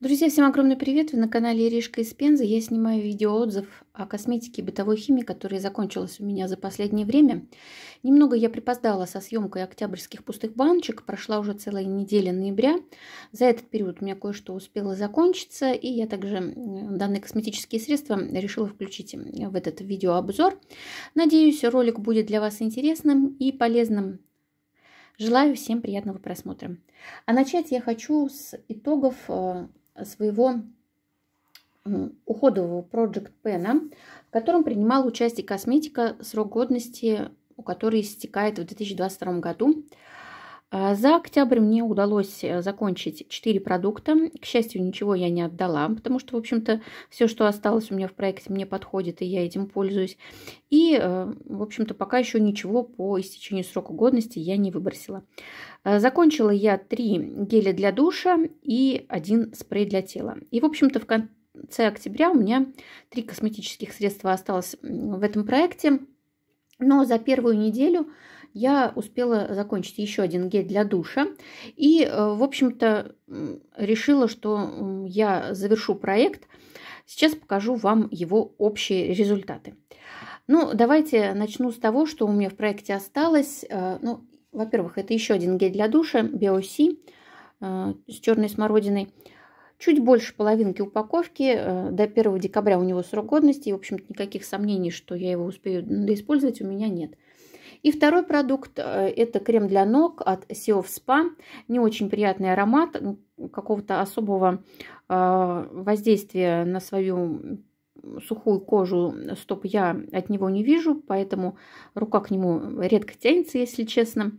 Друзья, всем огромный привет! Вы на канале Иришка из Пензы. Я снимаю видеоотзыв о косметике и бытовой химии, которая закончилась у меня за последнее время. Немного я припоздала со съемкой октябрьских пустых баночек. Прошла уже целая неделя ноября. За этот период у меня кое-что успело закончиться. И я также данные косметические средства решила включить в этот видеообзор. Надеюсь, ролик будет для вас интересным и полезным. Желаю всем приятного просмотра. А начать я хочу с итогов э, своего уходового Project Pen, в котором принимала участие косметика, срок годности у которой истекает в 2022 году. А, за октябрь мне удалось э, закончить 4 продукта. К счастью, ничего я не отдала, потому что, в общем-то, все, что осталось у меня в проекте, мне подходит, и я этим пользуюсь. И, э, в общем-то, пока еще ничего по истечению срока годности я не выбросила. Э, закончила я 3 геля для душа и один спрей для тела. И, в общем-то, в конце октября у меня 3 косметических средства осталось в этом проекте. Но за первую неделю я успела закончить еще один гель для душа. И, э, в общем-то, решила, что я завершу проект. Сейчас покажу вам его общие результаты. Ну, давайте начну с того, что у меня в проекте осталось. Э, ну, во-первых, это еще один гель для душа Биоси э, с черной смородиной чуть больше половинки упаковки. До 1 декабря у него срок годности. И, в общем-то, никаких сомнений, что я его успею использовать, у меня нет. И второй продукт э, – это крем для ног от Sea Spa. Не очень приятный аромат, какого-то особого э, воздействия на свою сухую кожу э, стоп я от него не вижу, поэтому рука к нему редко тянется, если честно.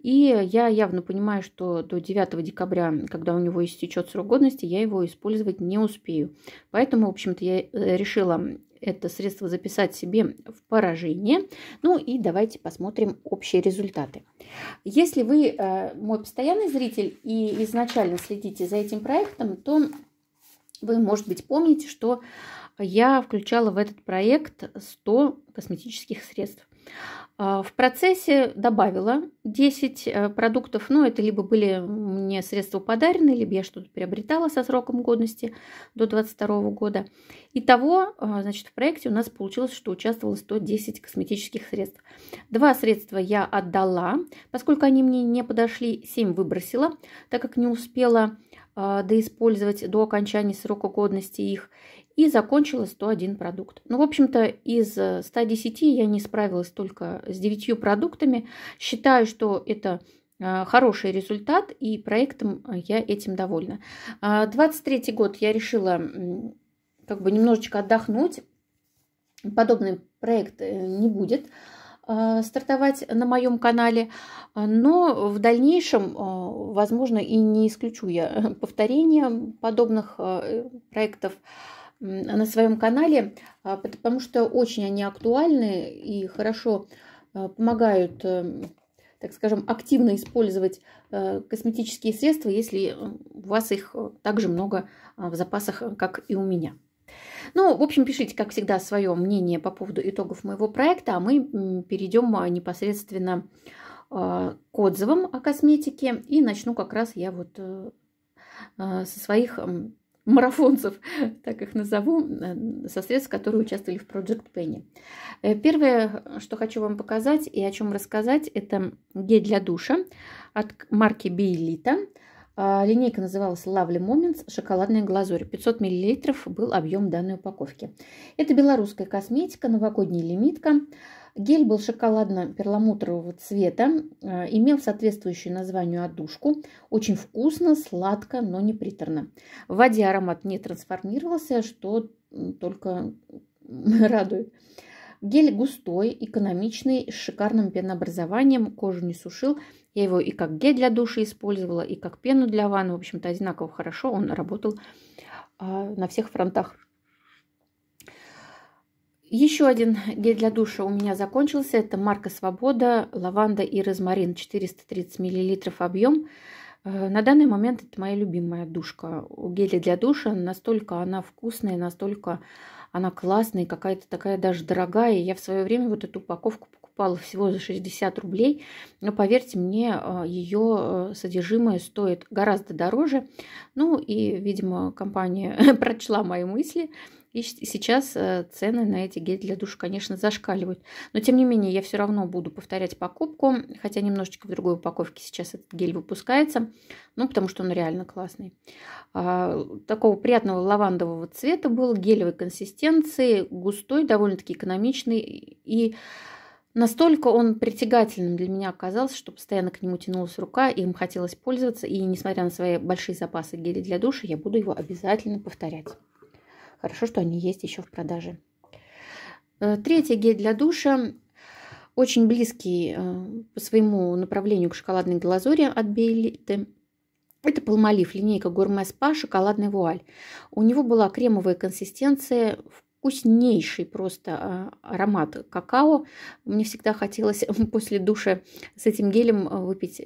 И я явно понимаю, что до 9 декабря, когда у него истечет срок годности, я его использовать не успею. Поэтому, в общем-то, я решила это средство записать себе в поражение. Ну и давайте посмотрим общие результаты. Если вы э, мой постоянный зритель и изначально следите за этим проектом, то вы, может быть, помните, что я включала в этот проект 100 косметических средств. А, в процессе добавила 10 э, продуктов, но ну, это либо были мне средства подарены, либо я что-то приобретала со сроком годности до 2022 года. Итого, а, значит, в проекте у нас получилось, что участвовало 110 косметических средств. Два средства я отдала, поскольку они мне не подошли, 7 выбросила, так как не успела а, доиспользовать до окончания срока годности их. И закончила 101 продукт. Ну, в общем-то, из 110 э, я не справилась только с 9 продуктами. Считаю, что это э, хороший результат, и проектом э, я этим довольна. 23 год я решила как бы немножечко отдохнуть. Подобный проект не будет стартовать на моем канале, но в дальнейшем, возможно, и не исключу я повторения подобных проектов на своем канале, а, потому что очень они актуальны и хорошо а, помогают, эм, так скажем, активно использовать э, косметические средства, если э, у вас их э, также много а, в запасах, как и у меня. Ну, в общем, пишите, как всегда, свое мнение по поводу итогов моего проекта, а мы перейдем непосредственно к отзывам о косметике. И начну как раз я вот со своих марафонцев, так их назову, э, со средств, которые участвовали в Project Penny. Э, первое, что хочу вам показать и о чем рассказать, это гель для душа от марки Биелита. Линейка называлась Lovely Moments «Шоколадная глазурь». 500 мл был объем данной упаковки. Это белорусская косметика, новогодняя лимитка. Гель был шоколадно-перламутрового цвета, э, имел соответствующую названию отдушку. Очень вкусно, сладко, но не приторно. В воде аромат не трансформировался, что только радует. Гель густой, экономичный, с шикарным пенообразованием, кожу не сушил. Я его и как гель для души использовала, и как пену для ванны. В общем-то, одинаково хорошо он работал а, на всех фронтах. Еще один гель для душа у меня закончился. Это марка Свобода, лаванда и розмарин, 430 мл объем. На данный момент это моя любимая душка. У геля для душа настолько она вкусная, настолько она классная, какая-то такая даже дорогая. Я в свое время вот эту упаковку покупала всего за 60 рублей, но поверьте мне, э, ее э, содержимое стоит гораздо дороже. Ну и, видимо, компания прочла мои мысли и сейчас э, цены на эти гель для душа, конечно, зашкаливают. Но, тем не менее, я все равно буду повторять покупку, хотя немножечко в другой упаковке сейчас этот гель выпускается, ну, потому что он реально классный. А, такого приятного лавандового цвета был, гелевой консистенции, густой, довольно-таки экономичный и... Настолько он притягательным для меня оказался, что постоянно к нему тянулась рука, и им хотелось пользоваться, и несмотря на свои большие запасы гелей для душа, я буду его обязательно повторять. Хорошо, что они есть еще в продаже. Э, третий гель для душа. Очень близкий э, по своему направлению к шоколадной глазури от Бейлиты. Это Палмолив, линейка Гурме Спа, шоколадный вуаль. У него была кремовая консистенция, вкуснейший просто э, аромат какао. Мне всегда хотелось после душа с этим гелем выпить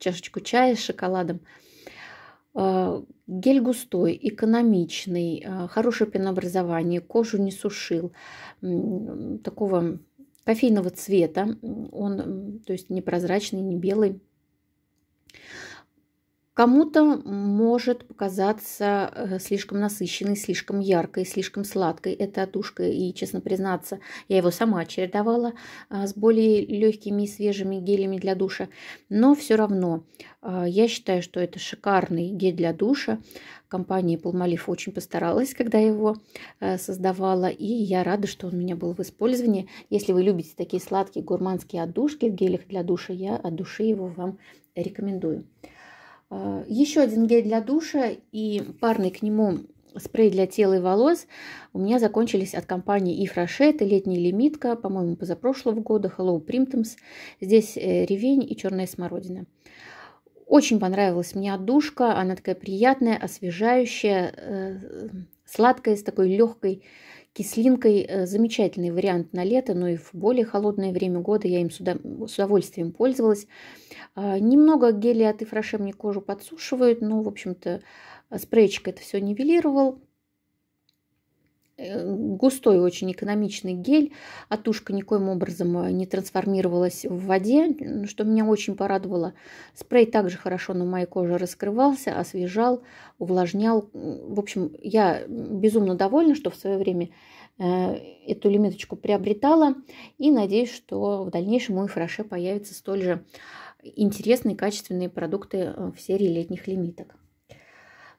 чашечку чая с шоколадом. А, гель густой, экономичный, а, хорошее пенообразование, кожу не сушил, такого кофейного цвета, он, то есть, не прозрачный, не белый. Кому-то может показаться э, слишком насыщенной, слишком яркой, слишком сладкой эта тушка. И, честно признаться, я его сама чередовала а, с более легкими и свежими гелями для душа. Но все равно а, я считаю, что это шикарный гель для душа. Компания Palmolive очень постаралась, когда его э, создавала. И я рада, что он у меня был в использовании. Если вы любите такие сладкие гурманские отдушки в гелях для душа, я от души его вам рекомендую. Э, Еще один гель для душа и парный к нему спрей для тела и волос у меня закончились от компании Ив Это летняя лимитка, по-моему, позапрошлого года, Hello Primtons. Здесь э, ревень и черная смородина. Очень понравилась мне отдушка, она такая приятная, освежающая, э, сладкая, с такой легкой Кислинкой э, замечательный вариант на лето, но и в более холодное время года я им с удовольствием пользовалась. А, немного гелия от Ифрашем мне кожу подсушивают, но, в общем-то, спрейчик это все нивелировал. Эм, густой очень экономичный гель. А тушка никоим образом э, не трансформировалась в воде, что меня очень порадовало. Спрей также хорошо на моей коже раскрывался, освежал, увлажнял. В общем, я безумно довольна, что в свое время э, эту лимиточку приобретала. И надеюсь, что в дальнейшем у Фраше появятся столь же интересные, качественные продукты э, в серии летних лимиток.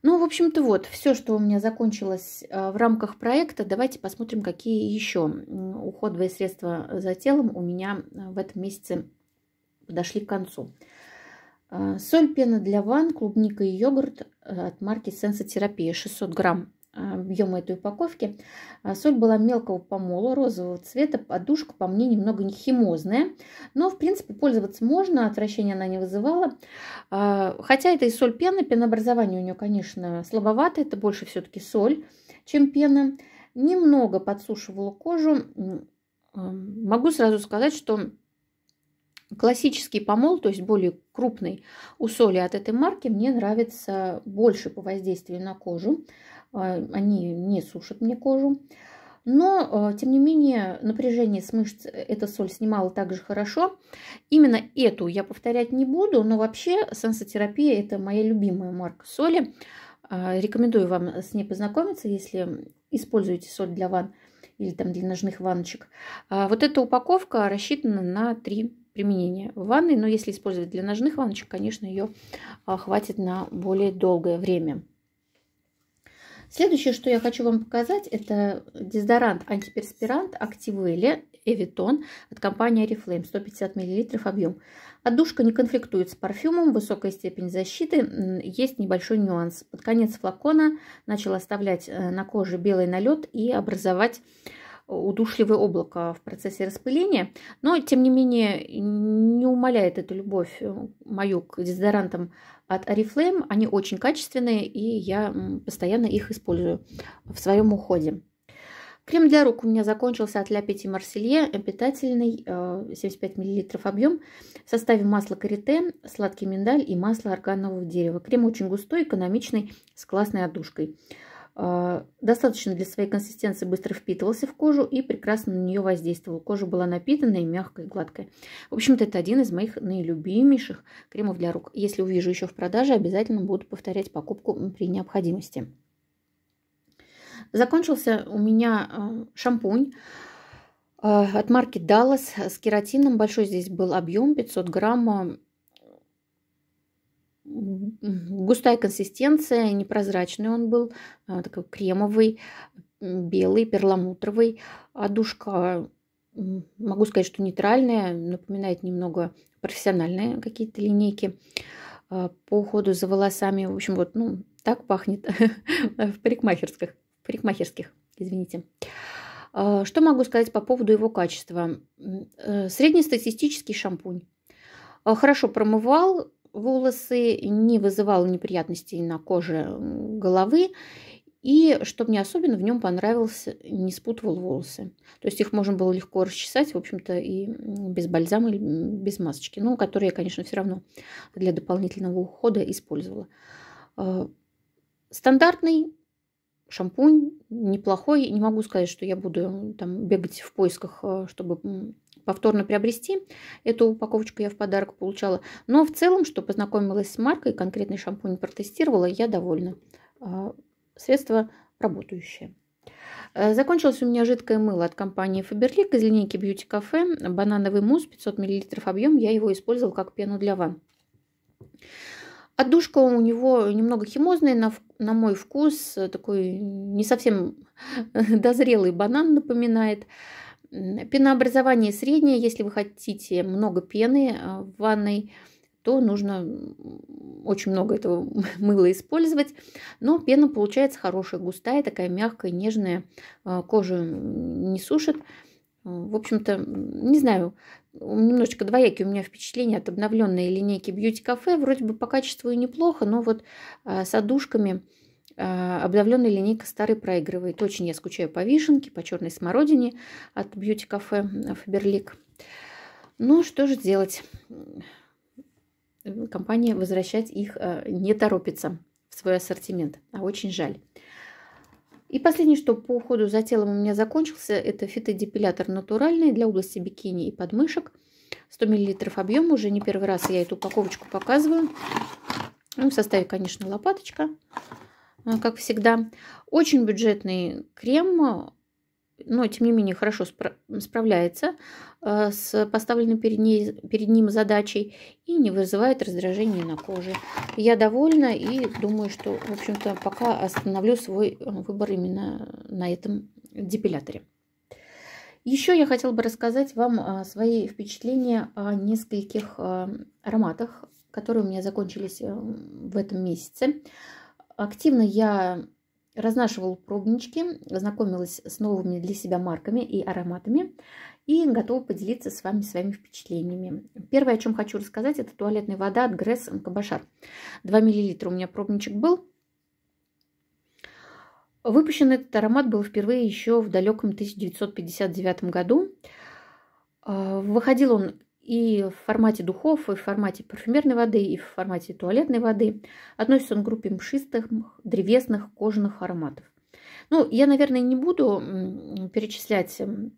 Ну, в общем-то, вот, все, что у меня закончилось а, в рамках проекта. Давайте посмотрим, какие еще уходовые средства за телом у меня а, в этом месяце подошли к концу. А, соль, пена для ванн, клубника и йогурт э, от марки Сенсотерапия 600 грамм объема этой упаковки. А, соль была мелкого помола, розового цвета, подушка, по мне, немного нехимозная Но, в принципе, пользоваться можно, отвращения она не вызывала. А, хотя это и соль пена, пенообразование у нее, конечно, слабовато, это больше все-таки соль, чем пена. Немного подсушивала кожу. А, могу сразу сказать, что Классический помол, то есть более крупный у соли от этой марки, мне нравится больше по воздействию на кожу. А, они не сушат мне кожу. Но, а, тем не менее, напряжение с мышц э, эта соль снимала также хорошо. Именно эту я повторять не буду, но вообще сенсотерапия – это моя любимая марка соли. А, рекомендую вам с ней познакомиться, если используете соль для ванн или там для ножных ванночек. Вот эта упаковка рассчитана на три применения в ванной, но если использовать для ножных ванночек, конечно, ее хватит на более долгое время. Следующее, что я хочу вам показать, это дезодорант антиперспирант Активели Эвитон от компании Oriflame, 150 мл объем. Отдушка не конфликтует с парфюмом, высокая степень защиты, есть небольшой нюанс. Под конец флакона начал оставлять э, на коже белый налет и образовать удушливое облако в процессе распыления, но, тем не менее, не умаляет эту любовь э, мою к дезодорантам от Oriflame. Они очень качественные, и я постоянно их использую в своем уходе. Крем для рук у меня закончился от La Petit Marseille, питательный, 75 мл объем, в составе масла карите, сладкий миндаль и масло органового дерева. Крем очень густой, экономичный, с классной отдушкой. Э, достаточно для своей консистенции быстро впитывался в кожу и прекрасно на нее воздействовал. Кожа была напитанная, мягкой и гладкой. В общем-то, это один из моих наилюбимейших кремов для рук. Если увижу еще в продаже, обязательно буду повторять покупку при необходимости. Закончился у меня э, шампунь э, от марки Dallas с кератином. Большой здесь был объем, 500 грамм густая консистенция, непрозрачный он был, а, такой кремовый, белый, перламутровый. А душка, могу сказать, что нейтральная, напоминает немного профессиональные какие-то линейки а, по уходу за волосами. В общем, вот, ну, так пахнет в парикмахерских. парикмахерских, извините. А, что могу сказать по поводу его качества? Э, среднестатистический шампунь. Хорошо промывал, волосы, не вызывал неприятностей на коже головы и, что мне особенно в нем понравилось, не спутывал волосы. То есть их можно было легко расчесать, в общем-то, и без бальзама, или без масочки. Ну, которые я, конечно, все равно для дополнительного ухода использовала. А, стандартный шампунь, неплохой. Не могу сказать, что я буду там бегать в поисках, а, чтобы повторно приобрести. Эту упаковочку я в подарок получала. Но в целом, что познакомилась с маркой, конкретный шампунь протестировала, я довольна. А, Средство работающее. Э, закончилось у меня жидкое мыло от компании Faberlic из линейки Beauty Cafe. Банановый мусс 500 мл объем. Я его использовала как пену для ванн. Отдушка у него немного химозная, на, на мой вкус, э, такой не совсем дозрелый банан напоминает. Пенообразование среднее, если вы хотите много пены а, в ванной, то нужно очень много этого мыла использовать. Но пена получается хорошая, густая, такая мягкая, нежная, а, кожу не сушит. В общем-то, не знаю, немножечко двоякие у меня впечатления от обновленной линейки Beauty Cafe. Вроде бы по качеству и неплохо, но вот а, с одушками – а, Обновленная линейка старый проигрывает. Очень я скучаю по вишенке, по черной смородине от бьюти-кафе Фаберлик. Э, ну, что же делать? Компания возвращать их э, не торопится в свой ассортимент, а очень жаль. И последнее, что по уходу за телом у меня закончился, это фитодепилятор натуральный для области бикини и подмышек. 100 мл объем, уже не первый раз я эту упаковочку показываю. Ну, в составе, конечно, лопаточка. Э, как всегда. Очень бюджетный крем, но тем не менее хорошо спра справляется э, с поставленной перед, ней, перед ним задачей и не вызывает раздражения на коже. Я довольна и думаю, что, в общем-то, пока остановлю свой э, выбор именно на этом депиляторе. Еще я хотела бы рассказать вам свои впечатления о нескольких ароматах, которые у меня закончились в этом месяце. Активно я разнашивала пробнички, знакомилась с новыми для себя марками и ароматами и готова поделиться с вами своими впечатлениями. Первое, о чем хочу рассказать, это туалетная вода от Гресс Кабашар. 2 мл у меня пробничек был. Выпущен этот аромат был впервые еще в далеком 1959 году. А, выходил он и в формате духов, и в формате парфюмерной воды, и в формате туалетной воды. Относится он к группе мшистых, древесных, кожаных ароматов. Ну, я, наверное, не буду перечислять эм,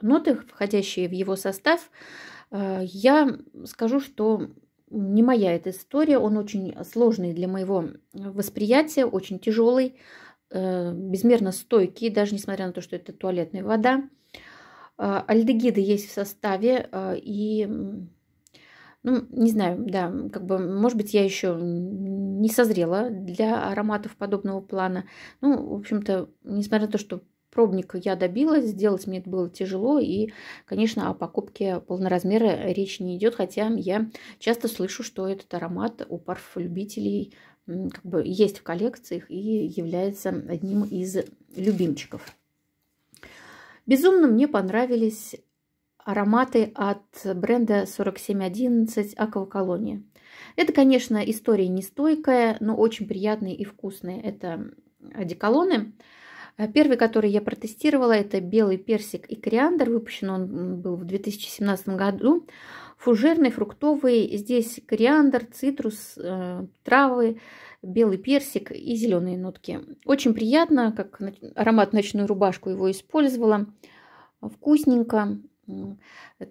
ноты, входящие в его состав. Э, я скажу, что не моя эта история, он очень сложный для моего восприятия, очень тяжелый, э, безмерно стойкий, даже несмотря на то, что это туалетная вода. А, альдегиды есть в составе, а, и, ну, не знаю, да, как бы, может быть, я еще не созрела для ароматов подобного плана. Ну, в общем-то, несмотря на то, что пробника я добилась, сделать мне это было тяжело, и, конечно, о покупке полноразмера речь не идет, хотя я часто слышу, что этот аромат у парфлюбителей как бы есть в коллекциях и является одним из любимчиков. Безумно мне понравились ароматы от бренда 4711 Акваколония. Это, конечно, история нестойкая, но очень приятные и вкусные. Это одеколоны. Первый, который я протестировала, это белый персик и кориандр. Выпущен он был в 2017 году. Фужерный, фруктовый. Здесь кориандр, цитрус, э, травы, белый персик и зеленые нотки. Очень приятно, как аромат ночную рубашку его использовала. Вкусненько.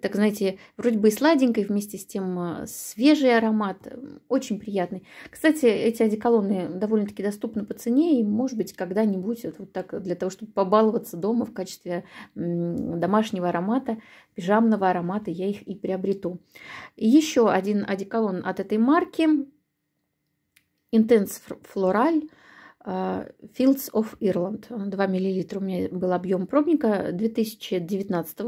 Так, знаете, вроде бы и сладенькой вместе с тем э, свежий аромат, очень приятный. Кстати, эти одеколоны довольно-таки доступны по цене, и, может быть, когда-нибудь вот, вот так для того, чтобы побаловаться дома в качестве домашнего аромата, пижамного аромата, я их и приобрету. Еще один одеколон от этой марки – Intense Floral э, Fields of Ireland. 2 мл у меня был объем пробника. 2019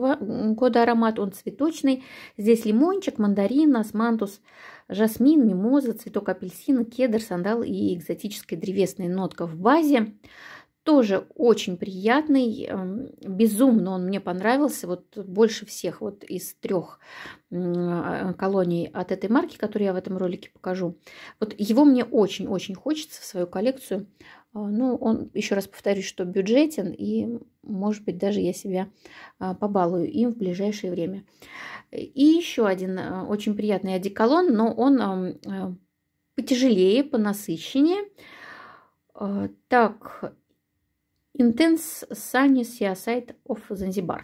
года аромат, он цветочный. Здесь лимончик, мандарин, османтус, жасмин, мимоза, цветок апельсина, кедр, сандал и экзотическая древесная нотка в базе тоже очень приятный, эм, безумно он мне понравился, вот больше всех вот из трех э, колоний от этой марки, которые я в этом ролике покажу. Вот его мне очень-очень хочется в свою коллекцию. А, ну, он, еще раз повторюсь, что бюджетен, и, может быть, даже я себя а, побалую им в ближайшее время. И еще один э, очень приятный одеколон, но он э, потяжелее, понасыщеннее. А, так, Intense Sunny Seaside of Zanzibar.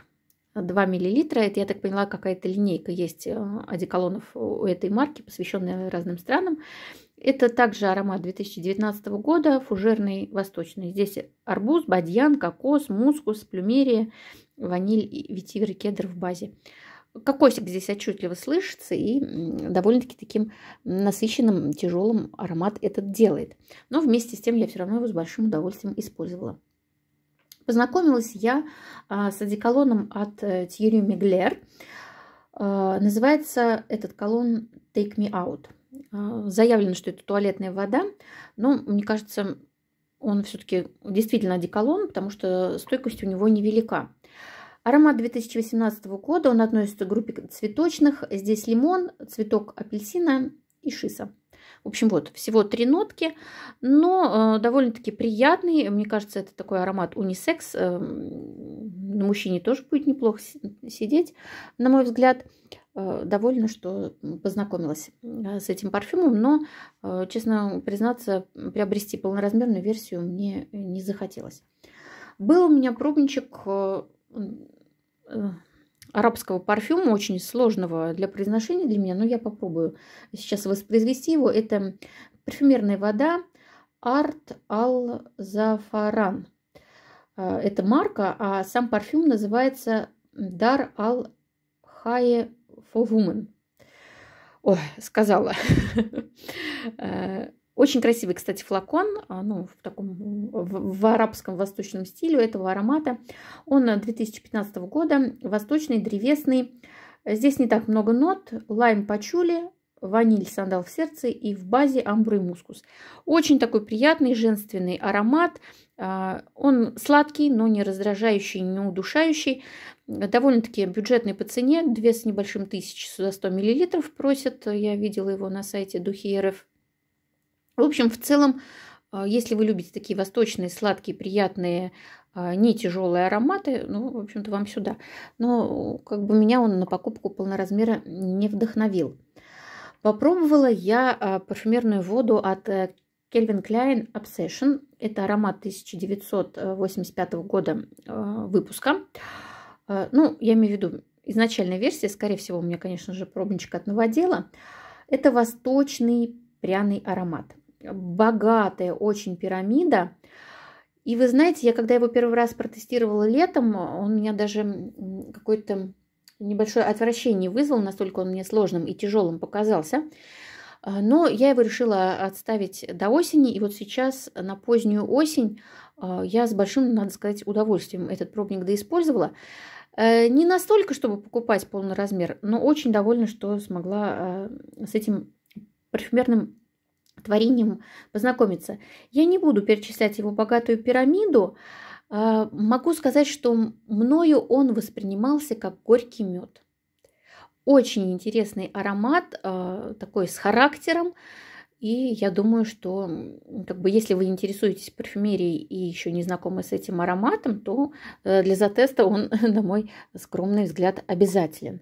2 мл. Это, я так поняла, какая-то линейка есть э, одеколонов у этой марки, посвященная разным странам. Это также аромат 2019 года, фужерный восточный. Здесь арбуз, бадьян, кокос, мускус, плюмерия, ваниль, и ветивер и кедр в базе. Кокосик здесь отчетливо слышится и довольно-таки таким насыщенным, тяжелым аромат этот делает. Но вместе с тем я все равно его с большим удовольствием использовала. Познакомилась я а, с одеколоном от э, Thierry Миглер. А, называется этот колон Take Me Out. А, заявлено, что это туалетная вода, но мне кажется, он все-таки действительно одеколон, потому что стойкость у него невелика. Аромат 2018 года, он относится к группе цветочных. Здесь лимон, цветок апельсина и шиса. В общем, вот всего три нотки, но э, довольно-таки приятный. Мне кажется, это такой аромат унисекс. Э, на мужчине тоже будет неплохо сидеть, на мой взгляд. Э, довольна, что познакомилась э, с этим парфюмом, но, э, честно признаться, приобрести полноразмерную версию мне не захотелось. Был у меня пробничек... Э, э арабского парфюма, очень сложного для произношения для меня, но я попробую сейчас воспроизвести его. Это парфюмерная вода Art Al Zafaran. А, это марка, а сам парфюм называется Dar Al ал For Фовумен. Ой, сказала. А, очень красивый, кстати, флакон, а, ну, в таком, в, в арабском восточном стиле у этого аромата. Он 2015 э, года, восточный, древесный. Здесь не так много нот, лайм пачули, ваниль, сандал в сердце и в базе амбру и мускус. Очень такой приятный женственный аромат. А, он сладкий, но не раздражающий, не удушающий. Довольно-таки бюджетный по цене, 2 с небольшим тысячи, за 100 миллилитров просят. Я видела его на сайте Духи РФ. В общем, в целом, э, если вы любите такие восточные, сладкие, приятные, а, не тяжелые ароматы, ну, в общем-то, вам сюда. Но как бы меня он на покупку полноразмера не вдохновил. Попробовала я а, парфюмерную воду от Кельвин э, Кляйн Obsession. Это аромат 1985 года а, выпуска. Ну, я имею в виду изначальная версия. Скорее всего, у меня, конечно же, пробничка от новодела. Это восточный пряный аромат богатая очень пирамида. И вы знаете, я когда его первый раз протестировала летом, он меня даже какой-то небольшое отвращение вызвал, настолько он мне сложным и тяжелым показался. А, но я его решила отставить до осени, и вот сейчас на позднюю осень а, я с большим, надо сказать, удовольствием этот пробник доиспользовала. Э, не настолько, чтобы покупать полный размер, но очень довольна, что смогла а, с этим парфюмерным творением познакомиться. Я не буду перечислять его богатую пирамиду. А, могу сказать, что мною он воспринимался как горький мед. Очень интересный аромат, а, такой с характером. И я думаю, что как бы, если вы интересуетесь парфюмерией и еще не знакомы с этим ароматом, то э, для затеста он, на мой скромный взгляд, обязателен.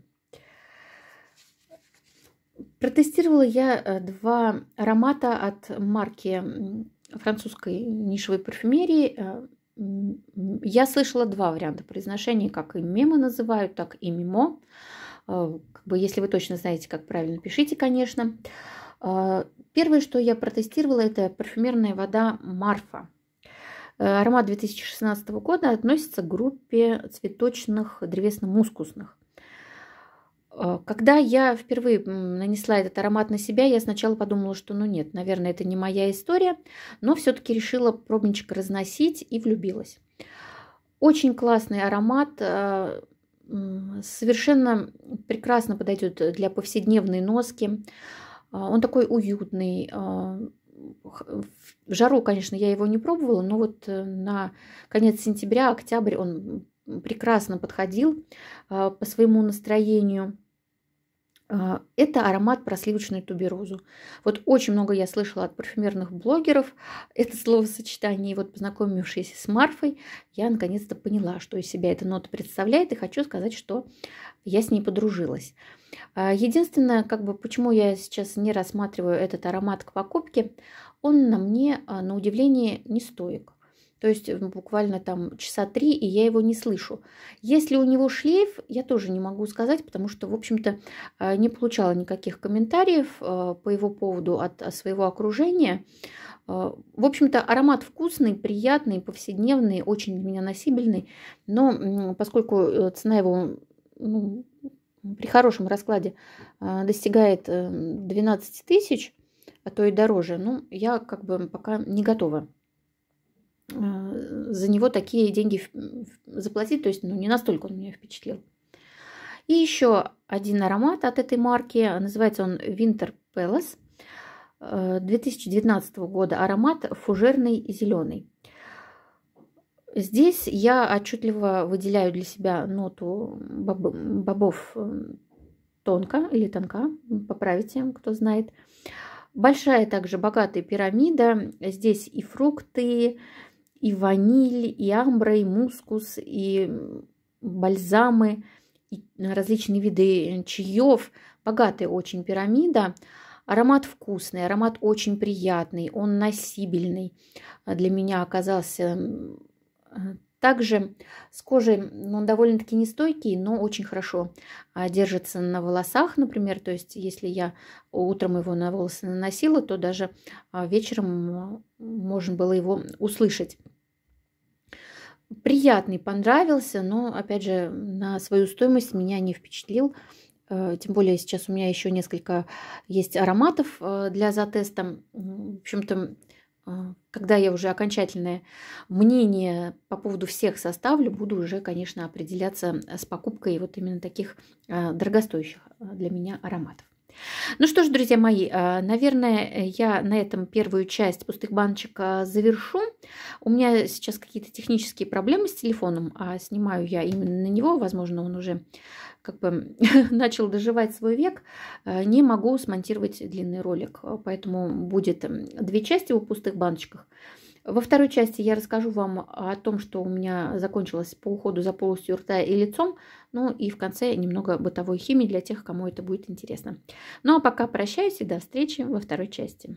Протестировала я э, два аромата от марки французской нишевой парфюмерии. Э, я слышала два варианта произношения, как и мемо называют, так и мимо. Э, как бы, если вы точно знаете, как правильно, пишите, конечно. Первое, что я протестировала, это парфюмерная вода Марфа. Аромат 2016 года относится к группе цветочных древесно-мускусных. Э, когда я впервые нанесла этот аромат на себя, я сначала подумала, что ну нет, наверное, это не моя история, но все-таки решила пробничек разносить и влюбилась. Очень классный аромат, э, совершенно прекрасно подойдет для повседневной носки. Э, он такой уютный. В жару, конечно, я его не пробовала, но вот на конец сентября, октябрь он прекрасно подходил а, по своему настроению. А, это аромат про сливочную туберозу. Вот очень много я слышала от парфюмерных блогеров это словосочетание. И вот познакомившись с Марфой, я наконец-то поняла, что из себя эта нота представляет, и хочу сказать, что я с ней подружилась. А, единственное, как бы, почему я сейчас не рассматриваю этот аромат к покупке, он на мне, на удивление, не стоек. То есть буквально там часа три, и я его не слышу. Если у него шлейф, я тоже не могу сказать, потому что, в общем-то, э, не получала никаких комментариев э, по его поводу от своего окружения. Э, в общем-то, аромат вкусный, приятный, повседневный, очень для меня носибельный, но поскольку цена его ну, при хорошем раскладе достигает 12 тысяч, а то и дороже, ну, я как бы пока не готова Э, за него такие деньги заплатить, то есть ну, не настолько он меня впечатлил. И еще один аромат от этой марки, а, называется он Winter Palace, 2019 э, года, аромат фужерный зеленый. Здесь я отчетливо выделяю для себя ноту бобов э, тонко или тонка, поправите, кто знает. Большая также богатая пирамида, здесь и фрукты, и ваниль, и амбра, и мускус, и бальзамы, и различные виды э, чаев. Богатая очень пирамида. Аромат вкусный, аромат очень приятный, он носибельный. Для меня оказался э, также с кожей он довольно-таки нестойкий, но очень хорошо а, держится на волосах, например. То есть, если я утром его на волосы наносила, то даже а, вечером а, можно было его услышать приятный, понравился, но, опять же, на свою стоимость меня не впечатлил. Э, тем более сейчас у меня еще несколько есть ароматов э, для затеста. В общем-то, а, когда я уже окончательное мнение по поводу всех составлю, буду уже, конечно, определяться с покупкой вот именно таких а, дорогостоящих а, для меня ароматов. Ну что ж, друзья мои, э, наверное, я на этом первую часть пустых баночек завершу. У меня сейчас какие-то технические проблемы с телефоном, а снимаю я именно на него, возможно, он уже как бы начал доживать свой век, э, не могу смонтировать длинный ролик, э, поэтому будет эм, две части у пустых баночках. Во второй части я расскажу вам о том, что у меня закончилось по уходу за полостью рта и лицом, ну и в конце немного бытовой химии для тех, кому это будет интересно. Ну а пока прощаюсь и до встречи во второй части.